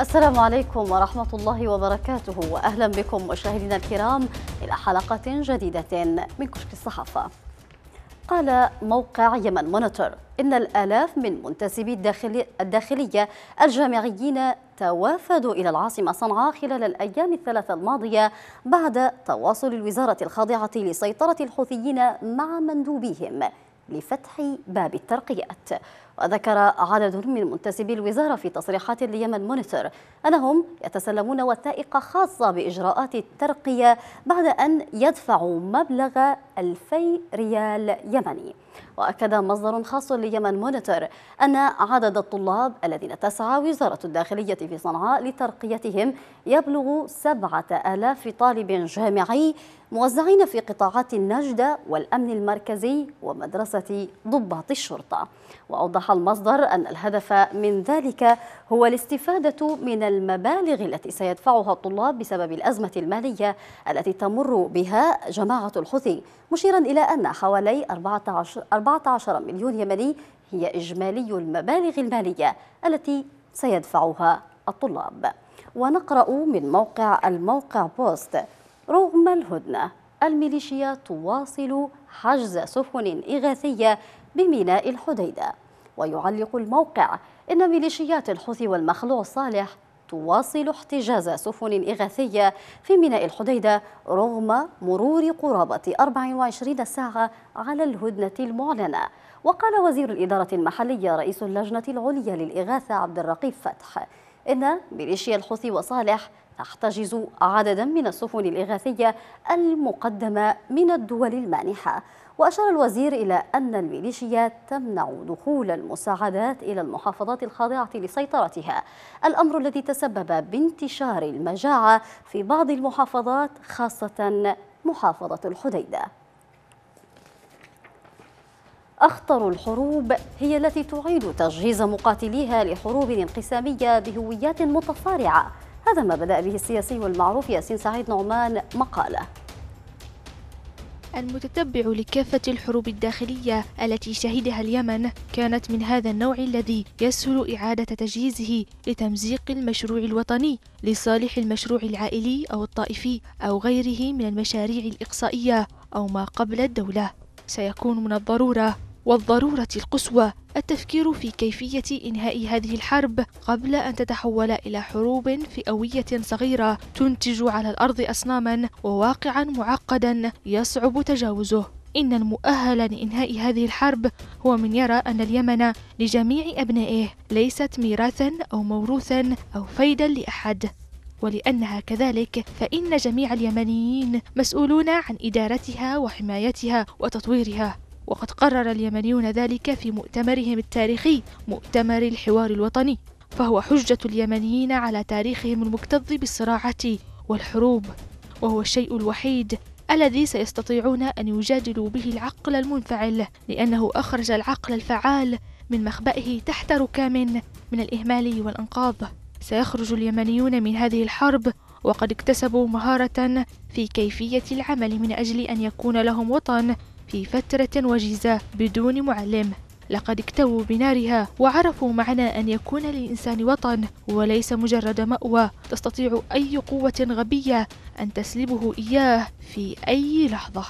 السلام عليكم ورحمة الله وبركاته وأهلا بكم مشاهدينا الكرام إلى حلقة جديدة من كشك الصحافة قال موقع يمن مونيتور إن الآلاف من منتسبي الداخلي الداخلية الجامعيين توافدوا إلى العاصمة صنعاء خلال الأيام الثلاثة الماضية بعد تواصل الوزارة الخاضعة لسيطرة الحوثيين مع مندوبيهم لفتح باب الترقيات وذكر عدد من منتسبي الوزارة في تصريحات ليمن مونيتور أنهم يتسلمون وثائق خاصة بإجراءات الترقية بعد أن يدفعوا مبلغ 2000 ريال يمني وأكد مصدر خاص ليمن مونيتور أن عدد الطلاب الذين تسعى وزارة الداخلية في صنعاء لترقيتهم يبلغ 7000 طالب جامعي موزعين في قطاعات النجدة والأمن المركزي ومدرسة ضباط الشرطة وأوضح المصدر أن الهدف من ذلك هو الاستفادة من المبالغ التي سيدفعها الطلاب بسبب الأزمة المالية التي تمر بها جماعة الحوثي مشيرا إلى أن حوالي 14, 14 مليون يمني هي إجمالي المبالغ المالية التي سيدفعها الطلاب ونقرأ من موقع الموقع بوست رغم الهدنة الميليشيات تواصل حجز سفن إغاثية بميناء الحديدة ويعلق الموقع إن ميليشيات الحوثي والمخلوع صالح تواصل احتجاز سفن إغاثية في ميناء الحديدة رغم مرور قرابة 24 ساعة على الهدنة المعلنة وقال وزير الإدارة المحلية رئيس اللجنة العليا للإغاثة عبد الرقيب فتح إن ميليشيا الحوثي وصالح تحتجز عددا من السفن الإغاثية المقدمة من الدول المانحة وأشار الوزير إلى أن الميليشيات تمنع دخول المساعدات إلى المحافظات الخاضعة لسيطرتها الأمر الذي تسبب بانتشار المجاعة في بعض المحافظات خاصة محافظة الحديدة أخطر الحروب هي التي تعيد تجهيز مقاتليها لحروب انقسامية بهويات متصارعة هذا ما بدأ به السياسي المعروف ياسين سعيد نعمان مقاله المتتبع لكافة الحروب الداخلية التي شهدها اليمن كانت من هذا النوع الذي يسهل إعادة تجهيزه لتمزيق المشروع الوطني لصالح المشروع العائلي أو الطائفي أو غيره من المشاريع الإقصائية أو ما قبل الدولة سيكون من الضرورة والضرورة القصوى التفكير في كيفية إنهاء هذه الحرب قبل أن تتحول إلى حروب فئوية صغيرة تنتج على الأرض أصناما وواقعا معقدا يصعب تجاوزه إن المؤهل لإنهاء هذه الحرب هو من يرى أن اليمن لجميع أبنائه ليست ميراثا أو موروثا أو فيدا لأحد ولأنها كذلك فإن جميع اليمنيين مسؤولون عن إدارتها وحمايتها وتطويرها وقد قرر اليمنيون ذلك في مؤتمرهم التاريخي مؤتمر الحوار الوطني فهو حجة اليمنيين على تاريخهم المكتظ بالصراعات والحروب وهو الشيء الوحيد الذي سيستطيعون أن يجادلوا به العقل المنفعل لأنه أخرج العقل الفعال من مخبئه تحت ركام من الإهمال والأنقاض سيخرج اليمنيون من هذه الحرب وقد اكتسبوا مهارة في كيفية العمل من أجل أن يكون لهم وطن في فترة وجيزة بدون معلم لقد اكتووا بنارها وعرفوا معنى أن يكون للإنسان وطن وليس مجرد مأوى تستطيع أي قوة غبية أن تسلبه إياه في أي لحظة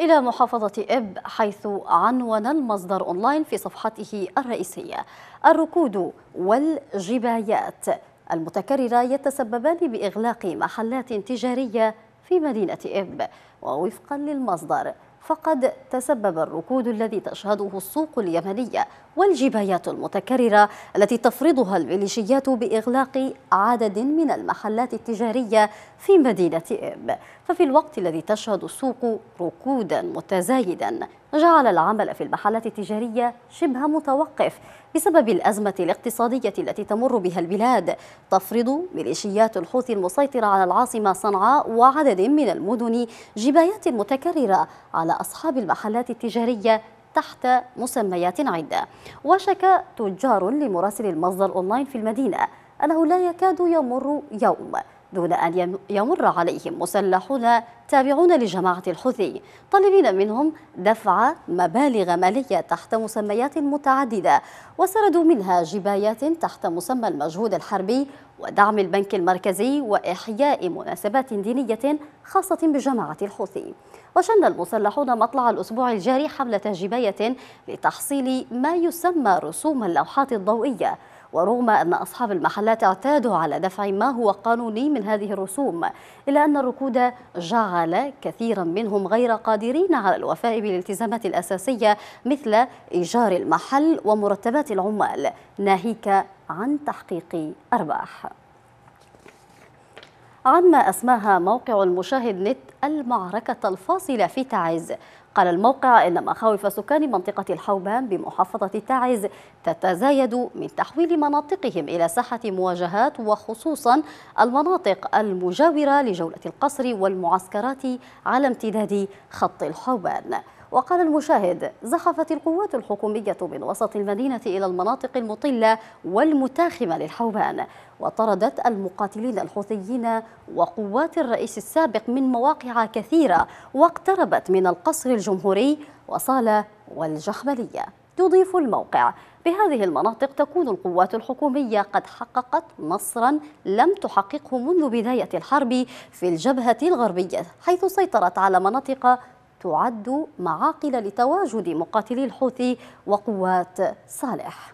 إلى محافظة إب حيث عنون المصدر أونلاين في صفحته الرئيسية الركود والجبايات المتكررة يتسببان بإغلاق محلات تجارية في مدينة إب ووفقا للمصدر فقد تسبب الركود الذي تشهده السوق اليمنية والجبايات المتكررة التي تفرضها الميليشيات بإغلاق عدد من المحلات التجارية في مدينة إب ففي الوقت الذي تشهد السوق ركودا متزايدا جعل العمل في المحلات التجارية شبه متوقف بسبب الأزمة الاقتصادية التي تمر بها البلاد تفرض ميليشيات الحوثي المسيطرة على العاصمة صنعاء وعدد من المدن جبايات متكررة على أصحاب المحلات التجارية تحت مسميات عدة وشك تجار لمراسل المصدر أونلاين في المدينة أنه لا يكاد يمر يوم دون أن يمر عليهم مسلحون تابعون لجماعة الحوثي طالبين منهم دفع مبالغ مالية تحت مسميات متعددة وسردوا منها جبايات تحت مسمى المجهود الحربي ودعم البنك المركزي وإحياء مناسبات دينية خاصة بجماعة الحوثي وشن المسلحون مطلع الأسبوع الجاري حملة جباية لتحصيل ما يسمى رسوم اللوحات الضوئية ورغم أن أصحاب المحلات اعتادوا على دفع ما هو قانوني من هذه الرسوم إلا أن الركود جعل كثيرا منهم غير قادرين على الوفاء بالالتزامات الأساسية مثل إيجار المحل ومرتبات العمال ناهيك عن تحقيق أرباح عما أسماها موقع المشاهد نت المعركة الفاصلة في تعز قال الموقع إن مخاوف سكان منطقة الحوبان بمحافظة تعز تتزايد من تحويل مناطقهم إلى ساحة مواجهات وخصوصا المناطق المجاورة لجولة القصر والمعسكرات على امتداد خط الحوبان وقال المشاهد زحفت القوات الحكومية من وسط المدينة إلى المناطق المطلة والمتاخمة للحوبان وطردت المقاتلين الحوثيين وقوات الرئيس السابق من مواقع كثيرة واقتربت من القصر الجمهوري وصالة والجحبلية يضيف الموقع بهذه المناطق تكون القوات الحكومية قد حققت نصرا لم تحققه منذ بداية الحرب في الجبهة الغربية حيث سيطرت على مناطق تعد معاقل لتواجد مقاتلي الحوثي وقوات صالح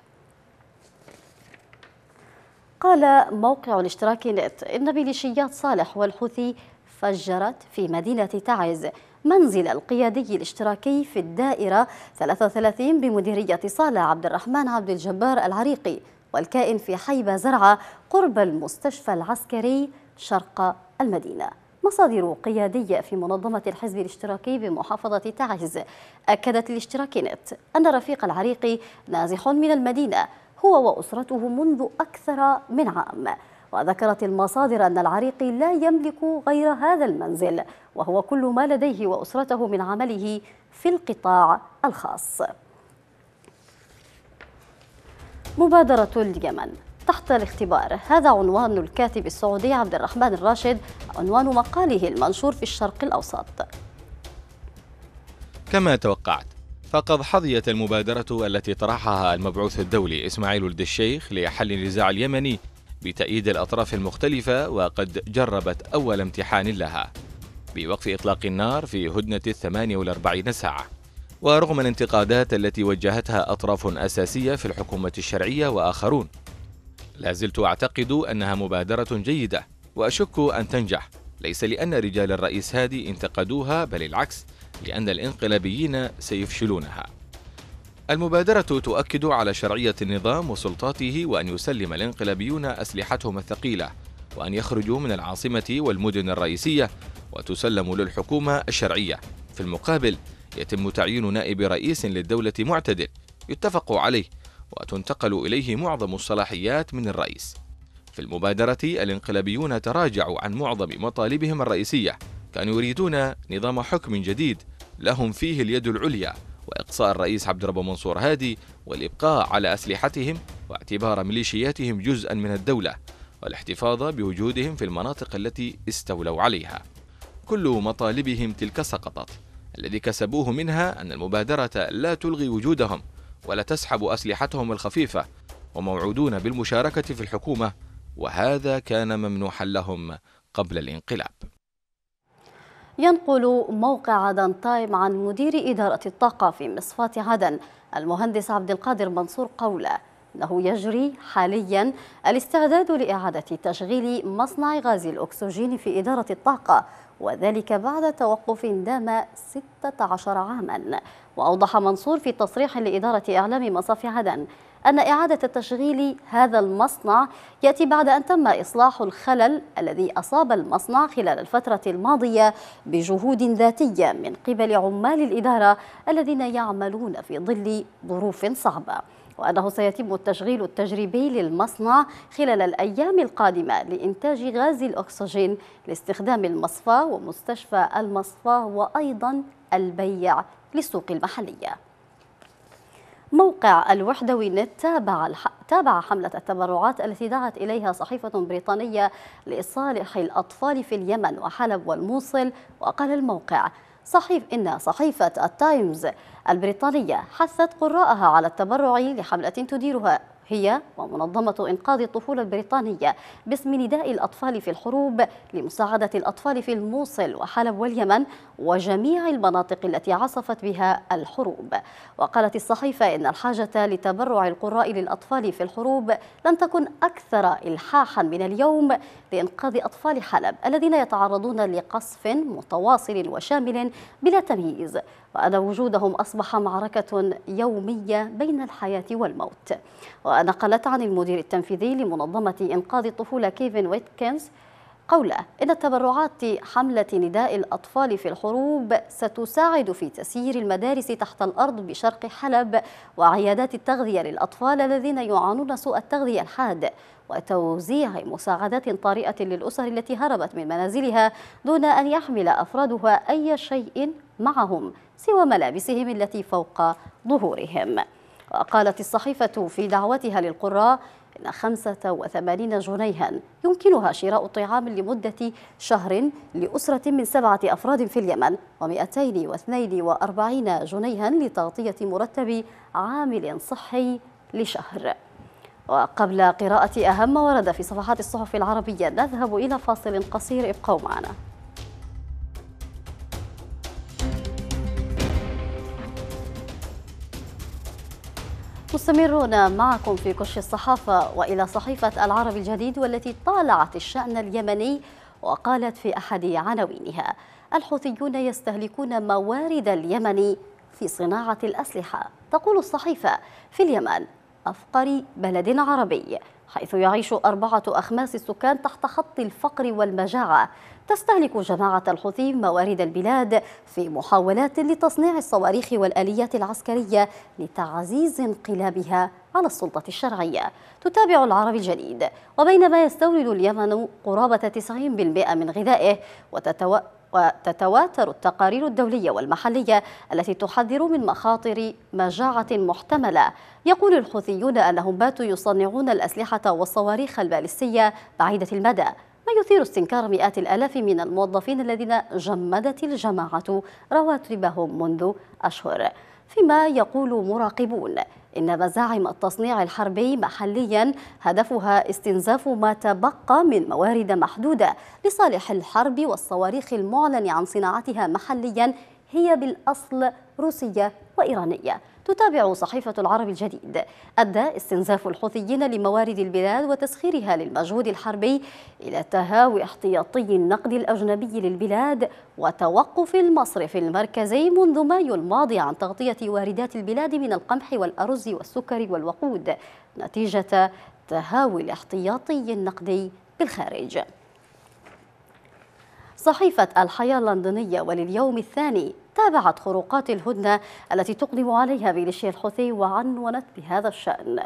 قال موقع الاشتراك نت إن ميليشيات صالح والحوثي فجرت في مدينة تعز منزل القيادي الاشتراكي في الدائرة 33 بمديرية صالح عبد الرحمن عبد الجبار العريقي والكائن في حيبة زرعة قرب المستشفى العسكري شرق المدينة مصادر قيادية في منظمة الحزب الاشتراكي بمحافظة تعز أكدت الاشتراكينت أن رفيق العريقي نازح من المدينة هو وأسرته منذ أكثر من عام وذكرت المصادر أن العريقي لا يملك غير هذا المنزل وهو كل ما لديه وأسرته من عمله في القطاع الخاص مبادرة اليمن تحت الاختبار هذا عنوان الكاتب السعودي عبد الرحمن الراشد عنوان مقاله المنشور في الشرق الأوسط كما توقعت فقد حظيت المبادرة التي طرحها المبعوث الدولي إسماعيل ولد الشيخ لحل النزاع اليمني بتأييد الأطراف المختلفة وقد جربت أول امتحان لها بوقف إطلاق النار في هدنة الثمانية والأربعين ساعة ورغم الانتقادات التي وجهتها أطراف أساسية في الحكومة الشرعية وآخرون لا زلت أعتقد أنها مبادرة جيدة وأشك أن تنجح ليس لأن رجال الرئيس هادي انتقدوها بل العكس لأن الانقلابيين سيفشلونها المبادرة تؤكد على شرعية النظام وسلطاته وأن يسلم الانقلابيون أسلحتهم الثقيلة وأن يخرجوا من العاصمة والمدن الرئيسية وتسلم للحكومة الشرعية في المقابل يتم تعيين نائب رئيس للدولة معتدل يتفق عليه وتنتقل إليه معظم الصلاحيات من الرئيس. في المبادرة الانقلابيون تراجعوا عن معظم مطالبهم الرئيسية، كانوا يريدون نظام حكم جديد لهم فيه اليد العليا وإقصاء الرئيس عبد الرب منصور هادي والإبقاء على أسلحتهم واعتبار ميليشياتهم جزءا من الدولة والاحتفاظ بوجودهم في المناطق التي استولوا عليها. كل مطالبهم تلك سقطت الذي كسبوه منها أن المبادرة لا تلغي وجودهم ولا تسحب أسلحتهم الخفيفة وموعودون بالمشاركة في الحكومة وهذا كان ممنوحا لهم قبل الانقلاب ينقل موقع عدن تايم عن مدير إدارة الطاقة في مصفاة عدن المهندس عبد القادر منصور قوله أنه يجري حاليا الاستعداد لإعادة تشغيل مصنع غاز الأكسجين في إدارة الطاقة وذلك بعد توقف دام 16 عاما وأوضح منصور في تصريح لإدارة إعلام مصاف عدن أن إعادة تشغيل هذا المصنع يأتي بعد أن تم إصلاح الخلل الذي أصاب المصنع خلال الفترة الماضية بجهود ذاتية من قبل عمال الإدارة الذين يعملون في ظل ظروف صعبة وأنه سيتم التشغيل التجريبي للمصنع خلال الأيام القادمة لإنتاج غاز الأكسجين لاستخدام المصفى ومستشفى المصفى وأيضا البيع للسوق المحلية موقع الوحدوي نت تابع, تابع حملة التبرعات التي دعت إليها صحيفة بريطانية لإصالح الأطفال في اليمن وحلب والموصل وقال الموقع صحيف إن صحيفة التايمز البريطانية حثت قراءها على التبرع لحملة تديرها هي ومنظمة إنقاذ الطفولة البريطانية باسم نداء الأطفال في الحروب لمساعدة الأطفال في الموصل وحلب واليمن وجميع المناطق التي عصفت بها الحروب وقالت الصحيفة إن الحاجة لتبرع القراء للأطفال في الحروب لن تكن أكثر إلحاحا من اليوم لإنقاذ أطفال حلب الذين يتعرضون لقصف متواصل وشامل بلا تمييز وأن وجودهم أصبح معركة يومية بين الحياة والموت ونقلت عن المدير التنفيذي لمنظمة إنقاذ الطفولة كيفن ويتكنز قوله إن تبرعات حملة نداء الأطفال في الحروب ستساعد في تسيير المدارس تحت الأرض بشرق حلب وعيادات التغذية للأطفال الذين يعانون سوء التغذية الحاد وتوزيع مساعدات طارئة للأسر التي هربت من منازلها دون أن يحمل أفرادها أي شيء معهم سوى ملابسهم التي فوق ظهورهم وقالت الصحيفة في دعوتها للقراء إن 85 جنيها يمكنها شراء طعام لمدة شهر لأسرة من سبعة أفراد في اليمن و242 جنيها لتغطية مرتب عامل صحي لشهر وقبل قراءة أهم ما ورد في صفحات الصحف العربية نذهب إلى فاصل قصير ابقوا معنا مستمرون معكم في كش الصحافة وإلى صحيفة العرب الجديد والتي طالعت الشأن اليمني وقالت في أحد عناوينها الحوثيون يستهلكون موارد اليمن في صناعة الأسلحة تقول الصحيفة في اليمن أفقر بلد عربي حيث يعيش أربعة أخماس السكان تحت خط الفقر والمجاعة تستهلك جماعة الحوثي موارد البلاد في محاولات لتصنيع الصواريخ والآليات العسكرية لتعزيز انقلابها على السلطة الشرعية تتابع العرب الجديد وبينما يستورد اليمن قرابة 90% من غذائه وتتو... وتتواتر التقارير الدولية والمحلية التي تحذر من مخاطر مجاعة محتملة يقول الحوثيون أنهم باتوا يصنعون الأسلحة والصواريخ البالستية بعيدة المدى ما يثير استنكار مئات الآلاف من الموظفين الذين جمدت الجماعة رواتبهم منذ أشهر فيما يقول مراقبون إن مزاعم التصنيع الحربي محليا هدفها استنزاف ما تبقى من موارد محدودة لصالح الحرب والصواريخ المعلن عن صناعتها محليا هي بالأصل روسية وإيرانية تتابع صحيفة العرب الجديد أدى استنزاف الحوثيين لموارد البلاد وتسخيرها للمجهود الحربي إلى تهاوي احتياطي النقد الأجنبي للبلاد وتوقف المصرف المركزي منذ مايو الماضي عن تغطية واردات البلاد من القمح والأرز والسكر والوقود نتيجة تهاوي الاحتياطي النقدي بالخارج صحيفة الحياة اللندنية ولليوم الثاني تابعت خروقات الهدنة التي تقدم عليها ميليشيا الحوثي وعنونت بهذا الشأن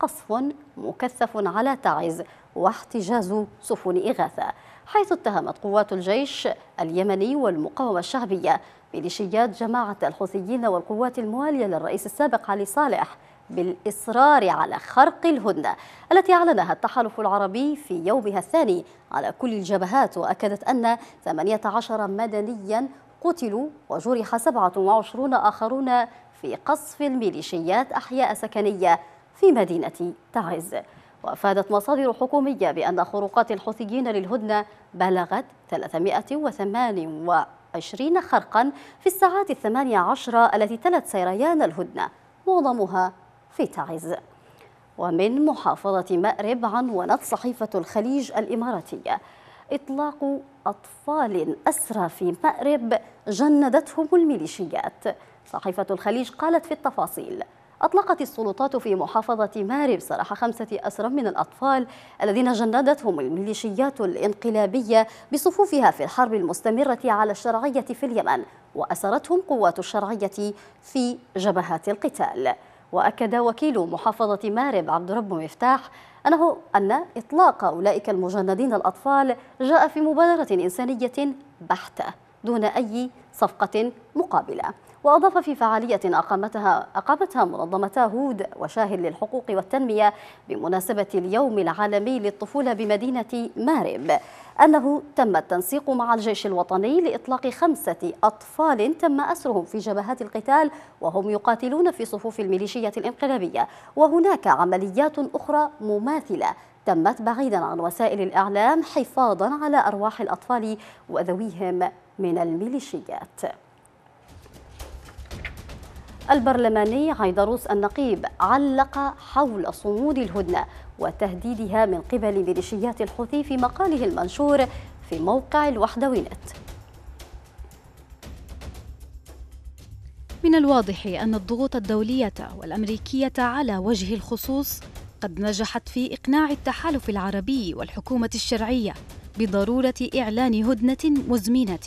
قصف مكثف على تعز واحتجاز سفن إغاثة حيث اتهمت قوات الجيش اليمني والمقاومة الشعبية ميليشيات جماعة الحوثيين والقوات الموالية للرئيس السابق علي صالح بالإصرار على خرق الهدنة التي أعلنها التحالف العربي في يومها الثاني على كل الجبهات وأكدت أن 18 مدنيا قتلوا وجرح 27 آخرون في قصف الميليشيات أحياء سكنية في مدينة تعز وأفادت مصادر حكومية بأن خروقات الحوثيين للهدنة بلغت 328 خرقا في الساعات الثمانية عشرة التي تلت سيريان الهدنة معظمها في تعز ومن محافظة مأرب عنونت صحيفة الخليج الإماراتية إطلاق أطفال أسرى في مأرب جندتهم الميليشيات صحيفة الخليج قالت في التفاصيل أطلقت السلطات في محافظة مارب سراح خمسة أسرى من الأطفال الذين جندتهم الميليشيات الإنقلابية بصفوفها في الحرب المستمرة على الشرعية في اليمن وأسرتهم قوات الشرعية في جبهات القتال وأكد وكيل محافظة مارب عبد رب مفتاح أنه أن إطلاق أولئك المجندين الأطفال جاء في مبادرة إنسانية بحتة دون أي صفقة مقابلة وأضاف في فعالية أقامتها, أقامتها منظمة هود وشاهد للحقوق والتنمية بمناسبة اليوم العالمي للطفولة بمدينة مارب أنه تم التنسيق مع الجيش الوطني لإطلاق خمسة أطفال تم أسرهم في جبهات القتال وهم يقاتلون في صفوف الميليشية الانقلابية وهناك عمليات أخرى مماثلة تمت بعيدا عن وسائل الإعلام حفاظا على أرواح الأطفال وذويهم من الميليشيات البرلماني عيدروس النقيب علق حول صمود الهدنة وتهديدها من قبل ميليشيات الحوثي في مقاله المنشور في موقع الوحدوي نت من الواضح أن الضغوط الدولية والأمريكية على وجه الخصوص قد نجحت في إقناع التحالف العربي والحكومة الشرعية بضرورة إعلان هدنة مزمنة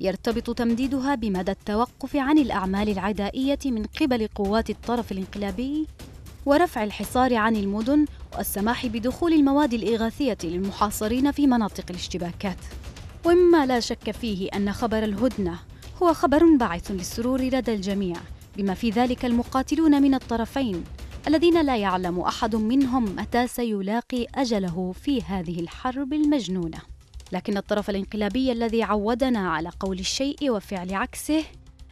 يرتبط تمديدها بمدى التوقف عن الأعمال العدائية من قبل قوات الطرف الانقلابي ورفع الحصار عن المدن والسماح بدخول المواد الإغاثية للمحاصرين في مناطق الاشتباكات ومما لا شك فيه أن خبر الهدنة هو خبر باعث للسرور لدى الجميع بما في ذلك المقاتلون من الطرفين الذين لا يعلم أحد منهم متى سيلاقي أجله في هذه الحرب المجنونة لكن الطرف الانقلابي الذي عودنا على قول الشيء وفعل عكسه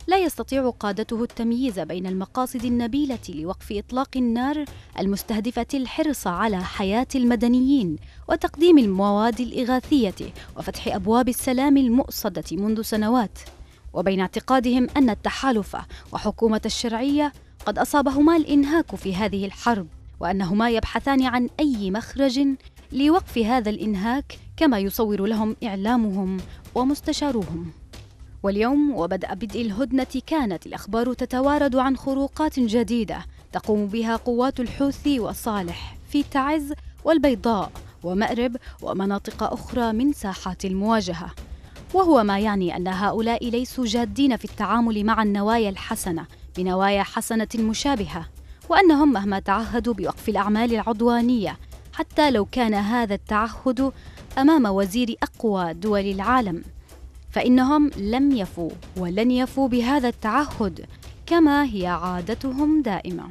لا يستطيع قادته التمييز بين المقاصد النبيله لوقف اطلاق النار المستهدفه الحرص على حياه المدنيين وتقديم المواد الاغاثيه وفتح ابواب السلام المؤصده منذ سنوات وبين اعتقادهم ان التحالف وحكومه الشرعيه قد اصابهما الانهاك في هذه الحرب وانهما يبحثان عن اي مخرج لوقف هذا الانهاك كما يصور لهم إعلامهم ومستشاروهم واليوم وبدأ بدء الهدنة كانت الأخبار تتوارد عن خروقات جديدة تقوم بها قوات الحوثي والصالح في تعز والبيضاء ومأرب ومناطق أخرى من ساحات المواجهة وهو ما يعني أن هؤلاء ليسوا جادين في التعامل مع النوايا الحسنة بنوايا حسنة مشابهة وأنهم مهما تعهدوا بوقف الأعمال العدوانية حتى لو كان هذا التعهد امام وزير اقوى دول العالم فانهم لم يفوا ولن يفوا بهذا التعهد كما هي عادتهم دائمه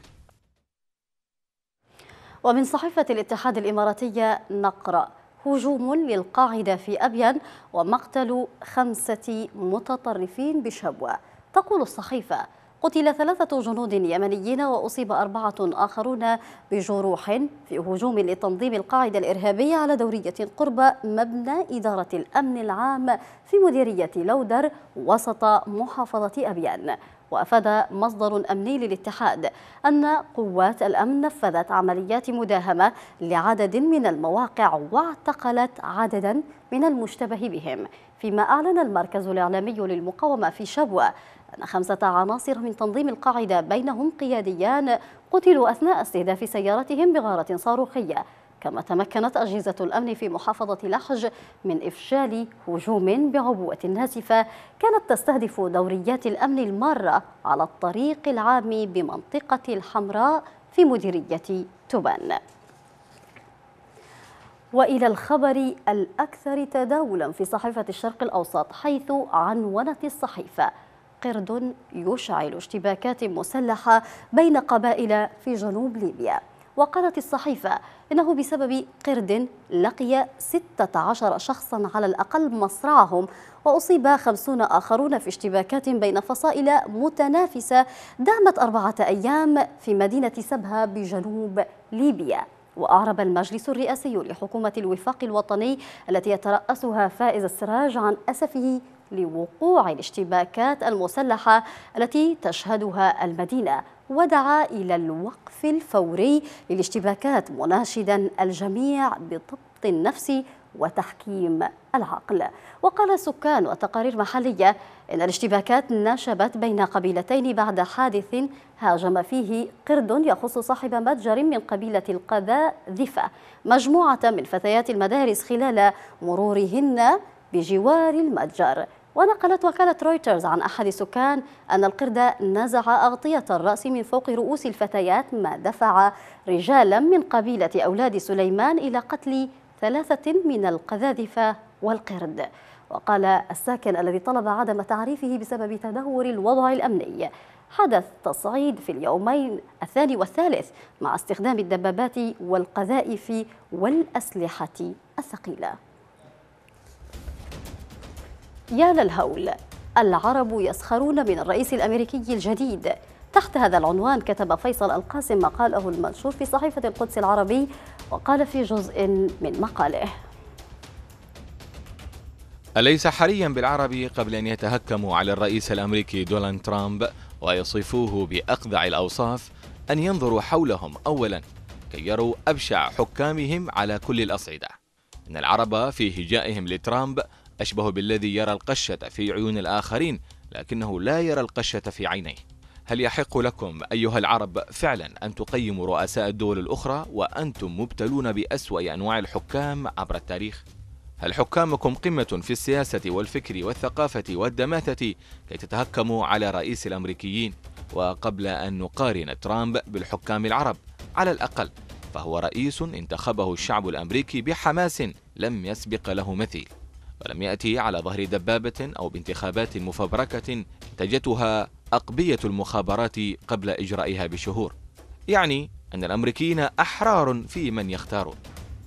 ومن صحيفه الاتحاد الاماراتيه نقرا هجوم للقاعده في ابين ومقتل خمسه متطرفين بشبوه تقول الصحيفه قتل ثلاثة جنود يمنيين وأصيب أربعة آخرون بجروح في هجوم لتنظيم القاعدة الإرهابية على دورية قرب مبنى إدارة الأمن العام في مديرية لودر وسط محافظة أبيان وأفاد مصدر أمني للاتحاد أن قوات الأمن نفذت عمليات مداهمة لعدد من المواقع واعتقلت عددا من المشتبه بهم فيما أعلن المركز الإعلامي للمقاومة في شبوة أن خمسة عناصر من تنظيم القاعدة بينهم قياديان قتلوا أثناء استهداف سيارتهم بغارة صاروخية كما تمكنت أجهزة الأمن في محافظة لحج من إفشال هجوم بعبوة ناسفة كانت تستهدف دوريات الأمن المارة على الطريق العام بمنطقة الحمراء في مديرية تبان وإلى الخبر الأكثر تداولا في صحيفة الشرق الأوسط حيث عنونت الصحيفة قرد يشعل اشتباكات مسلحة بين قبائل في جنوب ليبيا وقالت الصحيفة إنه بسبب قرد لقي 16 شخصا على الأقل مصرعهم وأصيب 50 آخرون في اشتباكات بين فصائل متنافسة دامت أربعة أيام في مدينة سبها بجنوب ليبيا وأعرب المجلس الرئاسي لحكومة الوفاق الوطني التي يترأسها فائز السراج عن أسفه لوقوع الاشتباكات المسلحة التي تشهدها المدينة ودعا إلى الوقف الفوري للاشتباكات مناشدا الجميع بضبط النفس وتحكيم العقل وقال سكان وتقارير محلية إن الاشتباكات نشبت بين قبيلتين بعد حادث هاجم فيه قرد يخص صاحب متجر من قبيلة القذاذفة ذفة مجموعة من فتيات المدارس خلال مرورهن بجوار المتجر ونقلت وكالة رويترز عن أحد السكان أن القرد نزع أغطية الرأس من فوق رؤوس الفتيات ما دفع رجالا من قبيلة أولاد سليمان إلى قتل ثلاثة من القذاذفة والقرد وقال الساكن الذي طلب عدم تعريفه بسبب تدهور الوضع الأمني حدث تصعيد في اليومين الثاني والثالث مع استخدام الدبابات والقذائف والأسلحة الثقيلة يا للهول العرب يسخرون من الرئيس الأمريكي الجديد تحت هذا العنوان كتب فيصل القاسم مقاله المنشور في صحيفة القدس العربي وقال في جزء من مقاله أليس حريا بالعرب قبل أن يتهكموا على الرئيس الأمريكي دونالد ترامب ويصفوه بأقذع الأوصاف أن ينظروا حولهم أولا كي يروا أبشع حكامهم على كل الأصعدة إن العرب في هجائهم لترامب أشبه بالذي يرى القشة في عيون الآخرين لكنه لا يرى القشة في عينيه هل يحق لكم أيها العرب فعلا أن تقيموا رؤساء الدول الأخرى وأنتم مبتلون بأسوأ أنواع الحكام عبر التاريخ؟ هل حكامكم قمة في السياسة والفكر والثقافة والدماثة كي تتهكموا على رئيس الأمريكيين؟ وقبل أن نقارن ترامب بالحكام العرب على الأقل فهو رئيس انتخبه الشعب الأمريكي بحماس لم يسبق له مثيل ولم يأتي على ظهر دبابة أو بانتخابات مفبركة انتجتها أقبية المخابرات قبل إجرائها بشهور يعني أن الأمريكيين أحرار في من يختارون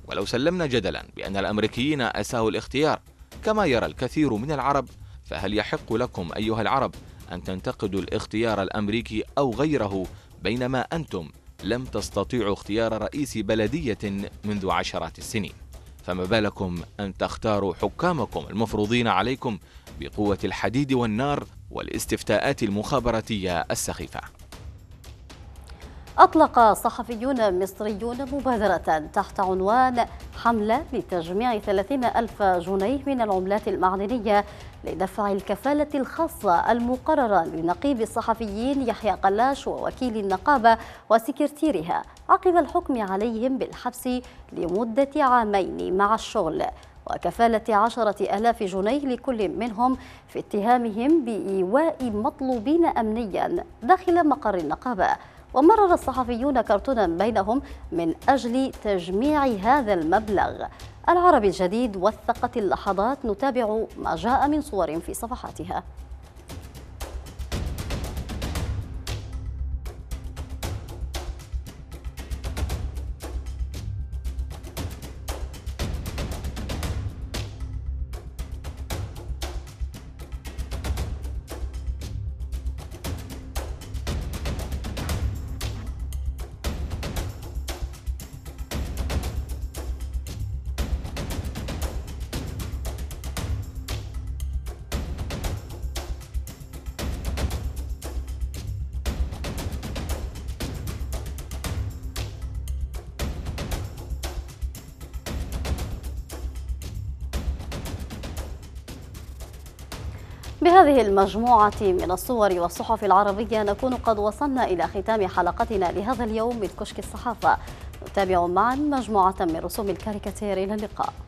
ولو سلمنا جدلا بأن الأمريكيين أساءوا الاختيار كما يرى الكثير من العرب فهل يحق لكم أيها العرب أن تنتقدوا الاختيار الأمريكي أو غيره بينما أنتم لم تستطيعوا اختيار رئيس بلدية منذ عشرات السنين فما بالكم أن تختاروا حكامكم المفروضين عليكم بقوة الحديد والنار والاستفتاءات المخابراتية السخيفة أطلق صحفيون مصريون مبادرة تحت عنوان حملة لتجميع 30 ألف جنيه من العملات المعدنية لدفع الكفالة الخاصة المقررة لنقيب الصحفيين يحيى قلاش ووكيل النقابة وسكرتيرها عقب الحكم عليهم بالحبس لمدة عامين مع الشغل وكفالة عشرة ألاف جنيه لكل منهم في اتهامهم بإيواء مطلوبين أمنيا داخل مقر النقابة ومرر الصحفيون كرتونا بينهم من أجل تجميع هذا المبلغ العربي الجديد وثقت اللحظات نتابع ما جاء من صور في صفحاتها بهذه المجموعة من الصور والصحف العربية نكون قد وصلنا إلى ختام حلقتنا لهذا اليوم من كشك الصحافة نتابع معا مجموعة من رسوم الكاريكاتير إلى اللقاء